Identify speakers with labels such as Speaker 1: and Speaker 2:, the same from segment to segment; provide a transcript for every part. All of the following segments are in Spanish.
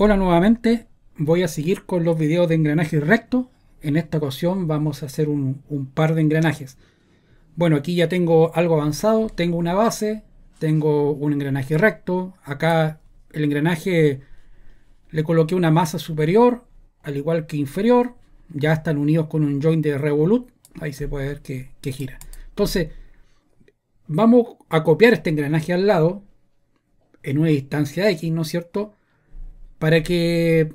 Speaker 1: Hola nuevamente, voy a seguir con los videos de engranajes recto. En esta ocasión vamos a hacer un, par de engranajes. Bueno, aquí ya tengo algo avanzado, tengo una base, tengo un engranaje recto. Acá el engranaje le coloqué una masa superior, al igual que inferior. Ya están unidos con un joint de Revolut. Ahí se puede ver que, que gira. Entonces, vamos a copiar este engranaje al lado en una distancia X, ¿no es cierto?, para que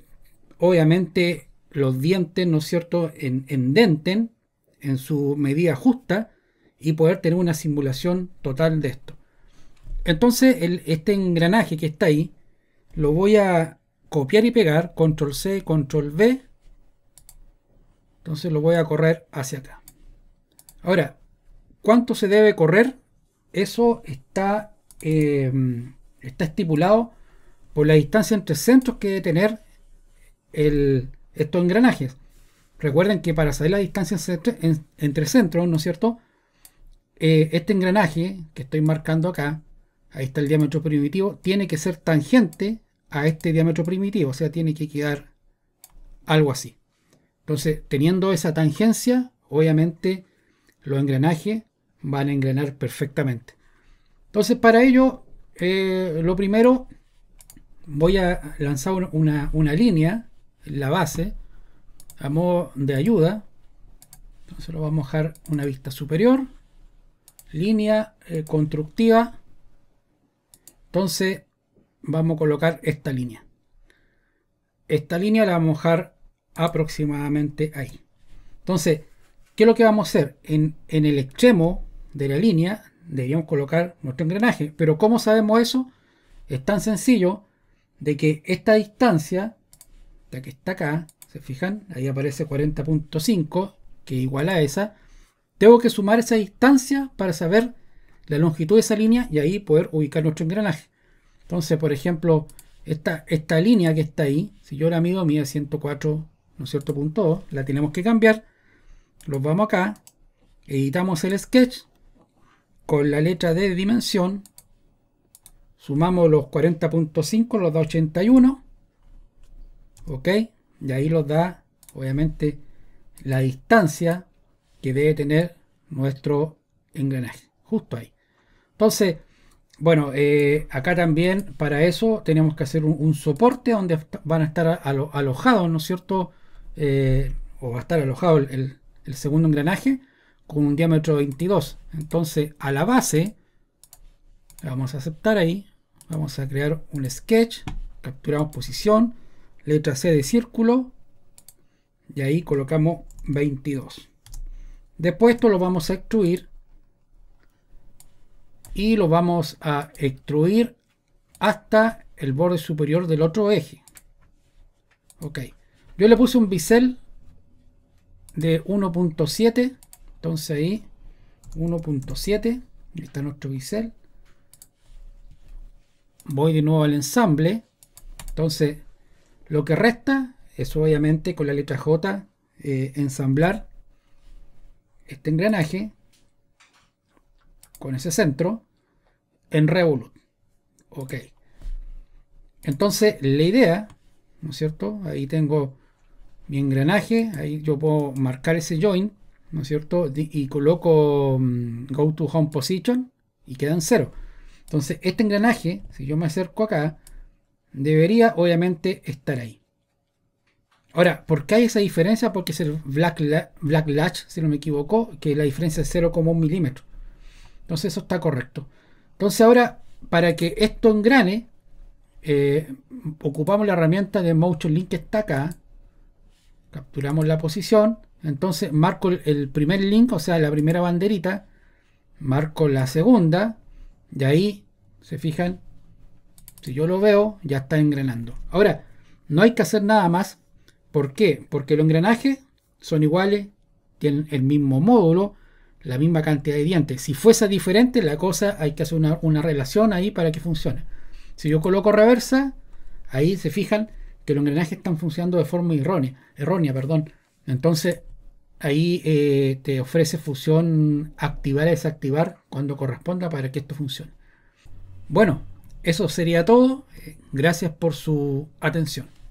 Speaker 1: obviamente los dientes, ¿no es cierto?, en, endenten en su medida justa y poder tener una simulación total de esto. Entonces, este engranaje que está ahí, lo voy a copiar y pegar, control C, control V. Entonces lo voy a correr hacia acá. Ahora, ¿cuánto se debe correr? Eso está, eh, está estipulado por la distancia entre centros que debe tener el, estos engranajes. Recuerden que para saber la distancia entre, centros, ¿no es cierto? Eh, este engranaje que estoy marcando acá, ahí está el diámetro primitivo, tiene que ser tangente a este diámetro primitivo, o sea, tiene que quedar algo así. Entonces, teniendo esa tangencia, obviamente los engranajes van a engranar perfectamente. Entonces, para ello, eh, lo primero voy a lanzar una, una línea, la base, a modo de ayuda. Entonces lo vamos a dejar una vista superior. Línea eh, constructiva. Entonces vamos a colocar esta línea. Esta línea la vamos a dejar aproximadamente ahí. Entonces, ¿qué es lo que vamos a hacer? En, en el extremo de la línea deberíamos colocar nuestro engranaje. Pero ¿cómo sabemos eso? Es tan sencillo de que esta distancia, la que está acá, se fijan, ahí aparece 40.5, que es igual a esa, tengo que sumar esa distancia para saber la longitud de esa línea y ahí poder ubicar nuestro engranaje. Entonces, por ejemplo, esta, esta línea que está ahí, si yo la mido, mide 104, ¿no es cierto? Punto la tenemos que cambiar. Los vamos acá, editamos el sketch con la letra de dimensión, Sumamos los 40.5, los da 81. ¿Ok? Y ahí los da, obviamente, la distancia que debe tener nuestro engranaje. Justo ahí. Entonces, bueno, eh, acá también para eso tenemos que hacer un, soporte donde van a estar alojados, ¿no es cierto? Eh, o va a estar alojado el, segundo engranaje con un diámetro de 22. Entonces, a la base, la vamos a aceptar ahí. Vamos a crear un sketch, capturamos posición, letra C de círculo y ahí colocamos 22. Después esto lo vamos a extruir y lo vamos a extruir hasta el borde superior del otro eje. Ok, yo le puse un bisel de 1.7, entonces ahí 1.7, está nuestro bisel voy de nuevo al ensamble. Entonces, lo que resta es obviamente con la letra J eh, ensamblar este engranaje con ese centro en Revolut. Ok. Entonces, la idea, ¿no es cierto? Ahí tengo mi engranaje, ahí yo puedo marcar ese join, ¿no es cierto? Y coloco mm, go to home position y queda en cero. Entonces, este engranaje, si yo me acerco acá, debería obviamente estar ahí. Ahora, ¿por qué hay esa diferencia? Porque es el black, black latch, si no me equivoco, que la diferencia es 0,1 milímetro. Entonces eso está correcto. Entonces ahora, para que esto engrane, eh, ocupamos la herramienta de Motion Link que está acá. Capturamos la posición. Entonces marco el primer link, o sea, la primera banderita. Marco la segunda. De ahí, se fijan, si yo lo veo, ya está engranando. Ahora, no hay que hacer nada más. ¿Por qué? Porque los engranajes son iguales, tienen el mismo módulo, la misma cantidad de dientes. Si fuese diferente, la cosa hay que hacer una, una relación ahí para que funcione. Si yo coloco reversa, ahí se fijan que los engranajes están funcionando de forma errónea. errónea perdón. Entonces, Ahí eh, te ofrece fusión activar y desactivar cuando corresponda para que esto funcione. Bueno, eso sería todo. Eh, gracias por su atención.